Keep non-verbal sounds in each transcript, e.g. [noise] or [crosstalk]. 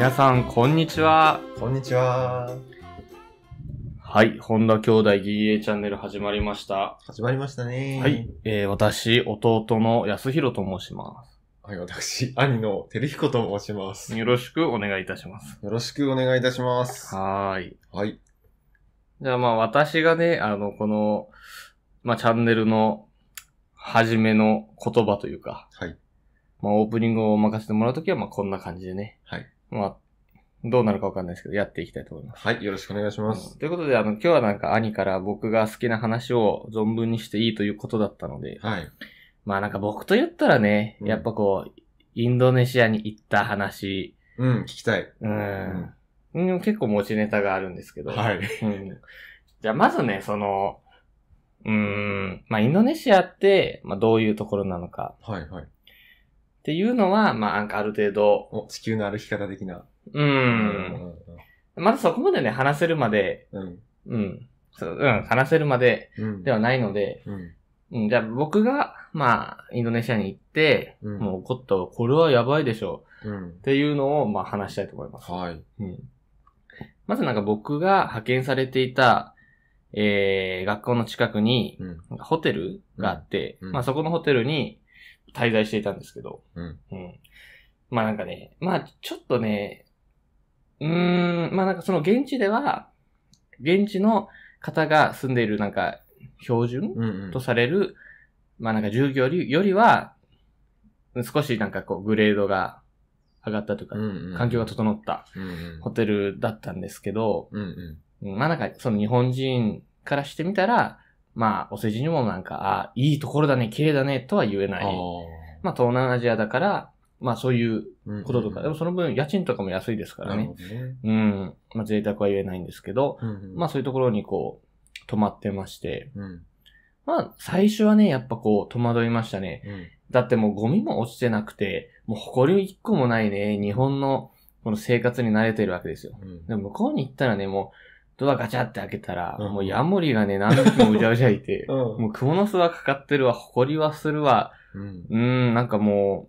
皆さん、こんにちは。こんにちは。はい。本田兄弟 DA チャンネル始まりました。始まりましたね。はい。えー、私、弟の安弘と申します。はい、私、兄の照彦と申します。よろしくお願いいたします。よろしくお願いいたします。はーい。はい。じゃあまあ私がね、あの、この、まあチャンネルの初めの言葉というか、はい。まあオープニングを任せてもらうときは、まあこんな感じでね、はい。まあ、どうなるかわかんないですけど、やっていきたいと思います。はい、よろしくお願いします。ということで、あの、今日はなんか兄から僕が好きな話を存分にしていいということだったので、はい。まあなんか僕と言ったらね、やっぱこう、インドネシアに行った話。うん、聞きたい。うん。うん、結構持ちネタがあるんですけど。はい。うん、じゃあまずね、その、うん、まあインドネシアって、まあどういうところなのか。はいはい。っていうのは、まあ、なんかある程度。地球の歩き方的な。うん。まだそこまでね、話せるまで、うん。うん。そううん、話せるまでうん。ではないので、うん。うん、じゃあ僕が、まあ、インドネシアに行って、うんもう怒った、これはやばいでしょうん。っていうのを、まあ話したいと思います。はい。うん。まずなんか僕が派遣されていた、えー、学校の近くに、うん。ホテルがあって、うんうんまあそこのホテルに、滞在していたんですけど、うん。うん。まあなんかね、まあちょっとね、うーん、まあなんかその現地では、現地の方が住んでいるなんか標準とされる、うんうん、まあなんか従業よりは、少しなんかこうグレードが上がったとか、うんうん、環境が整ったホテルだったんですけど、うんうん、まあなんかその日本人からしてみたら、まあ、お世辞にもなんか、ああ、いいところだね、綺麗だね、とは言えない。まあ、東南アジアだから、まあ、そういうこととか、うんうん、でもその分、家賃とかも安いですからね。ねうん。まあ、贅沢は言えないんですけど、うんうん、まあ、そういうところにこう、泊まってまして、うん、まあ、最初はね、やっぱこう、戸惑いましたね。うん、だってもう、ゴミも落ちてなくて、もう、誇り一個もないね、日本の、この生活に慣れてるわけですよ。うん、でも、向こうに行ったらね、もう、ドアガチャって開けたら、うんもうヤモリがね、何匹もうじゃうじゃいて、[laughs] うん。もう蜘蛛の巣はかかってるわ、埃はするわ、うん。うーん、なんかも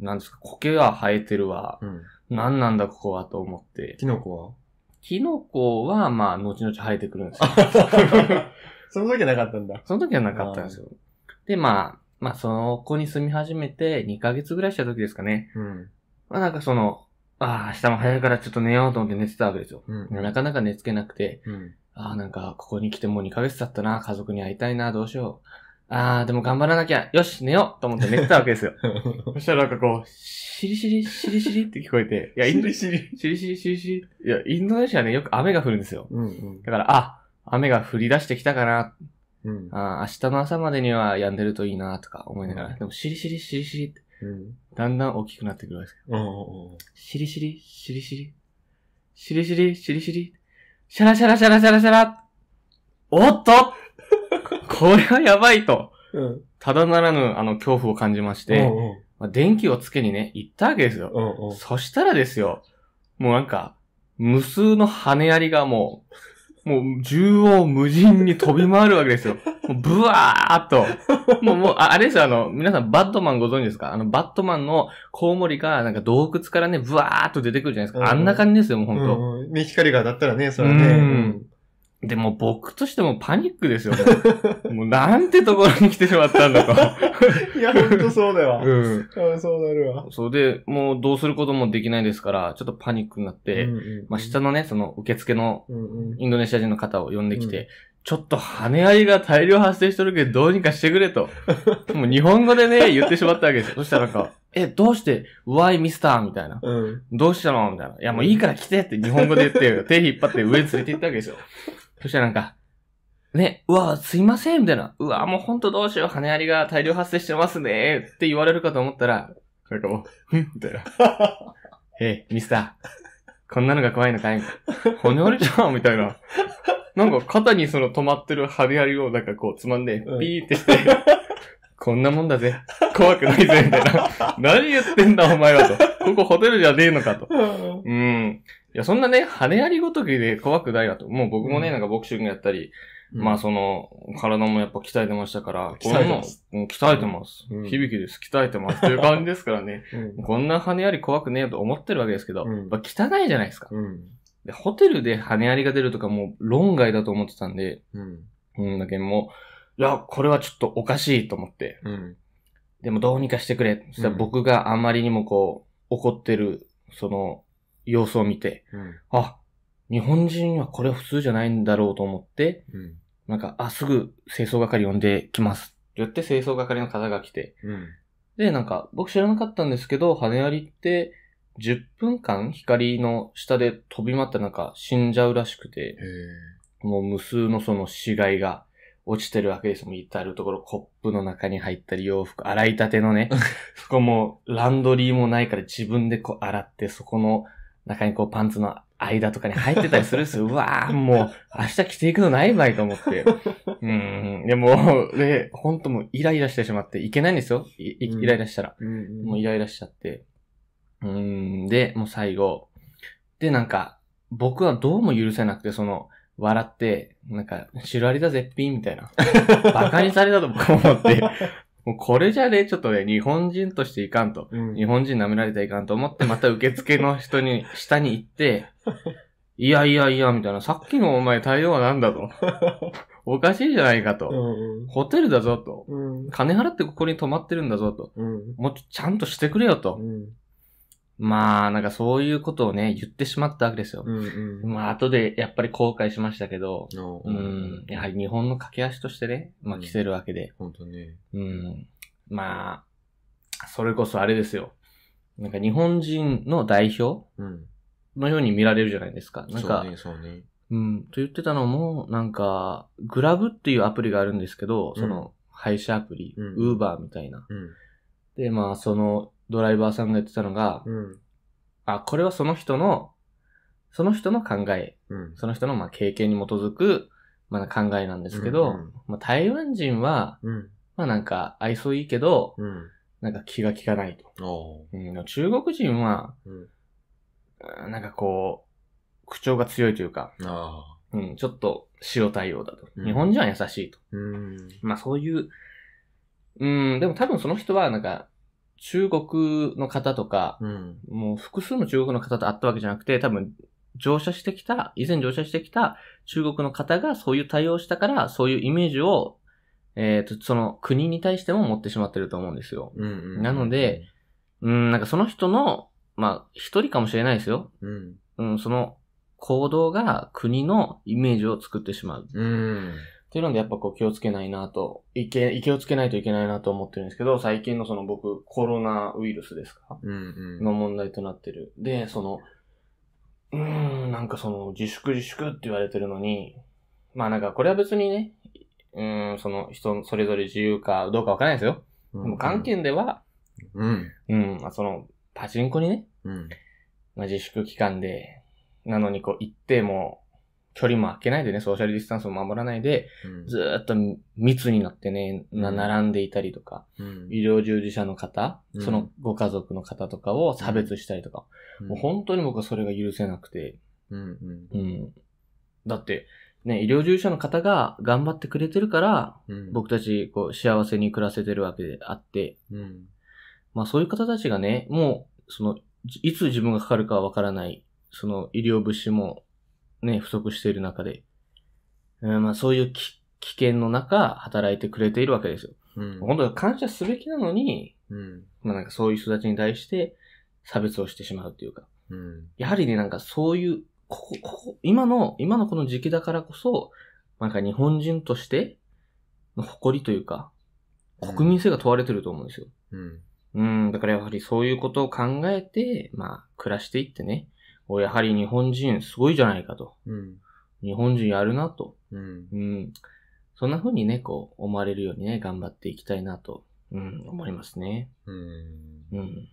う、なんですか、苔は生えてるわ、うん。何なんだここはと思って。キノコキノコは、まあ、後々生えてくるんですよ。[laughs] その時はなかったんだ。その時はなかったんですよ。で、まあ、まあ、その子に住み始めて2ヶ月ぐらいした時ですかね。うん。まあ、なんかその、ああ、明日も早いからちょっと寝ようと思って寝てたわけですよ。うんなかなか寝つけなくて、うん。ああ、なんか、ここに来てもう2ヶ月経ったな、家族に会いたいな、どうしよう。ああ、でも頑張らなきゃ、よし、寝ようと思って寝てたわけですよ。[laughs] そしたらなんかこう、しりしり、しりしりって聞こえて、いや、インド、シしり。いや、インドネシアね、よく雨が降るんですよ。うんうん。だから、あ、雨が降り出してきたかな、うん。ああ、明日の朝までには止んでるといいな、とか思いながら、でも、しりしり、しりしりって、うん、だんだん大きくなってくるわけですよ。しりしり、しりしり、しりしり、しりしり、シャラシャラシャラシャラシャラ、おっと [laughs] これはやばいと、うん、ただならぬあの恐怖を感じまして、おうおうまあ、電気をつけにね、行ったわけですよ。おうおうそしたらですよ、もうなんか、無数の跳ねやりがもう、もう縦横無尽に飛び回るわけですよ。[laughs] ブワーっと。もう、もう、あれですよ、あの、皆さんバットマンご存知ですかあの、バットマンのコウモリが、なんか洞窟からね、ブワーっと出てくるじゃないですか。あんな感じですよ、もうほ、うんと。光が当たったらね、それはね。うんでも僕としてもパニックですよ、ね。[laughs] もうなんてところに来てしまったんだと。[laughs] いや、ほんとそうだわ。うん。そうなるわ。そうで、もうどうすることもできないですから、ちょっとパニックになって、うんまあ下のね、その受付のインドネシア人の方を呼んできて、うんうんちょっと跳ね合いが大量発生しとるけど、どうにかしてくれと。[laughs] もう日本語でね、言ってしまったわけですよ。そしたらなんか、え、どうして、why, ミスターみたいな。うん、どうしたのみたいな。いや、もういいから来てって日本語で言って、手引っ張って上に連れて行ったわけですよ。そしたらなんか、ね、うわ、すいません、みたいな。うわ、もうほんとどうしよう、羽ありが大量発生してますね、って言われるかと思ったら、なんかもう、んみたいな。[laughs] え、ミスター。こんなのが怖いのかい骨折れちゃうみたいな。なんか肩にその止まってる羽ありをなんかこうつまんで、ピーってして、うん、こんなもんだぜ。怖くないぜ、みたいな。何言ってんだお前はと。ここホテルじゃねえのかと。うん。いや、そんなね、跳ねありごときで怖くないなと。もう僕もね、うんなんかボクシングやったり、うんまあその、体もやっぱ鍛えてましたから、鍛えてますも。うん鍛えてます。うん響きです。鍛えてます。という感じですからね。[laughs] うんこんな跳ねあり怖くねえよと思ってるわけですけど、うんぱ、汚いじゃないですか。うん。で、ホテルで跳ねありが出るとかもう論外だと思ってたんで、うん。うん、だけもう、いや、これはちょっとおかしいと思って、うん。でもどうにかしてくれ。そしたら僕があまりにもこう、怒ってる、その、様子を見て、うん、あ、日本人はこれ普通じゃないんだろうと思って、うん、なんか、あ、すぐ清掃係呼んできますって言って清掃係の方が来て、うん、で、なんか、僕知らなかったんですけど、羽ありって、10分間光の下で飛び回ったなんか死んじゃうらしくて、もう無数のその死骸が落ちてるわけですもう至るところコップの中に入ったり洋服、洗いたてのね、[laughs] そこもランドリーもないから自分でこう洗って、そこの中にこうパンツの間とかに入ってたりするんですよ。[laughs] うわーもう、明日着ていくのないまいと思って。[laughs] うん。でも、で、ほんともうイライラしてしまって、いけないんですよ。イライラしたら、うん。もうイライラしちゃって。うん。で、もう最後。で、なんか、僕はどうも許せなくて、その、笑って、なんか、シロアリだ絶品みたいな。[laughs] バカにされたと僕思って、もうこれじゃね、ちょっとね、日本人としていかんと。うん日本人舐められていかんと思って、また受付の人に、下に行って、[laughs] いやいやいや、みたいな、さっきのお前対応はなんだと。[laughs] おかしいじゃないかと。うんホテルだぞと。うん。金払ってここに泊まってるんだぞと。うん。もうちちゃんとしてくれよと。うん。まあ、なんかそういうことをね、言ってしまったわけですよ。うんうん、まあ、後でやっぱり後悔しましたけど、うん、やはり日本の駆け足としてね、まあ、着せるわけで。本当ね。うん。まあ、それこそあれですよ。なんか日本人の代表のように見られるじゃないですか。なんか、そうね、そうね。うん、と言ってたのも、なんか、グラブっていうアプリがあるんですけど、その、配車アプリ、ウーバーみたいな。うん、で、まあ、その、ドライバーさんが言ってたのが、うん。あ、これはその人の、その人の考え、うん。その人のまあ経験に基づく、まあ考えなんですけど、うんうん、まあ台湾人は、うん、まあなんか愛想いいけど、うん、なんか気が利かないと。うん、中国人は、うん、なんかこう、口調が強いというか、うん、ちょっと塩対応だと。日本人は優しいと。うん、まあそういう、うん、でも多分その人はなんか中国の方とか、うん、もう複数の中国の方と会ったわけじゃなくて、多分、乗車してきた、以前乗車してきた中国の方がそういう対応したから、そういうイメージを、えっ、ー、と、その国に対しても持ってしまってると思うんですよ。うんうんなので、うん、なんかその人の、まあ、一人かもしれないですよ。うん。うん、その行動が国のイメージを作ってしまう。うん。っていうので、やっぱこう気をつけないなと、いけ、気をつけないといけないなと思ってるんですけど、最近のその僕、コロナウイルスですか、うんうん、の問題となってる。で、その、うーん、なんかその、自粛自粛って言われてるのに、まあなんかこれは別にね、うん、その人それぞれ自由かどうかわからないですよ。うんうん、でも関係では、うん。うん、まあその、パチンコにね、うん。まあ自粛期間で、なのにこう行っても、距離も空けないでね、ソーシャルディスタンスを守らないで、うん、ずっと密になってね、な、並んでいたりとか、うん、医療従事者の方、そのご家族の方とかを差別したりとか、もう本当に僕はそれが許せなくて、うんうんだって、ね、医療従事者の方が頑張ってくれてるから、僕たちこう幸せに暮らせてるわけであって、まあそういう方たちがね、もう、その、いつ自分がかかるかはわからない、その医療物資もね、不足している中で、うんまあ、そういう危険の中、働いてくれているわけですよ。うん、本当に感謝すべきなのに、うん、まあなんかそういう人たちに対して差別をしてしまうっていうか、うん、やはりね、なんかそういう、ここ、ここ、今の、今のこの時期だからこそ、なんか日本人としての誇りというか、国民性が問われてると思うんですよ。うん。うん、だからやはりそういうことを考えて、まあ、暮らしていってね、やはり日本人すごいじゃないかと。うん、日本人やるなと、うん。うん。そんな風にね、こう、思われるようにね、頑張っていきたいなと、うん、思いますね。うん。うん。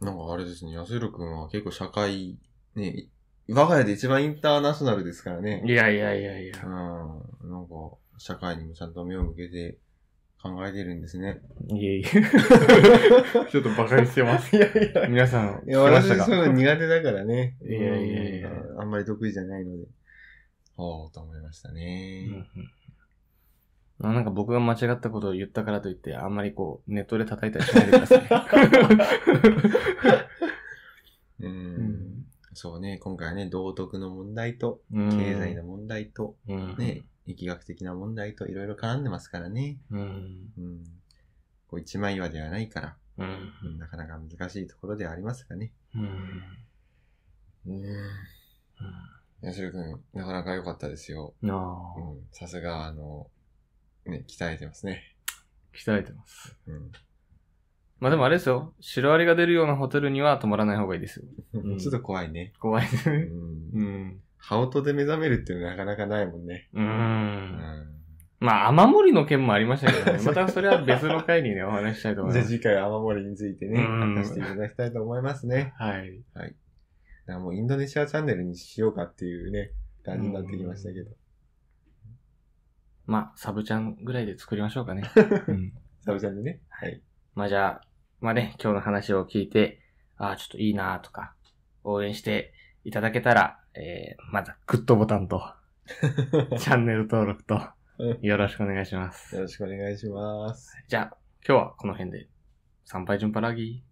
なんかあれですね、安弘くんは結構社会、ね、我が家で一番インターナショナルですからね。いやいやいやいや。うん。なんか、社会にもちゃんと目を向けて、考えてるんですね。いえいえ。[laughs] ちょっと馬鹿にしてます。いやいや。皆さん、いや、私そういうの苦手だからね。いやいやいや。あんまり得意じゃないので。おうと思いましたね。あ、なんか僕が間違ったことを言ったからといって、あんまりこう、ネットで叩いたりしないでください。[laughs] うん、そうね、今回はね、道徳の問題と、経済の問題と、ね、疫学的な問題といろいろ絡んでますからね。うん。うん、こう一枚岩ではないから、うん、なかなか難しいところではありますがね。うん。うん。八代くん、なかなか良かったですよ。ああ。うん。さすが、あの、ね、鍛えてますね。鍛えてます。うん。まあでもあれですよ。シロアリが出るようなホテルには泊まらない方がいいですよ。うん、ちょっと怖いね。怖いですね。うん。うん羽音で目覚めるっていうのはなかなかないもんね。うーん。まあ、雨漏りの件もありましたけどね。[laughs] またそれは別の回にね、お話したいと思います。[laughs] じゃあ次回雨漏りについてね、話していただきたいと思いますね。はい。はい。だもうインドネシアチャンネルにしようかっていうね、感じになってきましたけど。まあ、サブちゃんぐらいで作りましょうかね。[laughs] うん、サブちゃんでね。はい。まあじゃあ、まあね、今日の話を聞いて、ああ、ちょっといいなとか、応援していただけたらえー、まずグッドボタンと、[laughs] チャンネル登録と、よろしくお願いします。よろしくお願いします。じゃあ、今日はこの辺で、参拝順パラギー。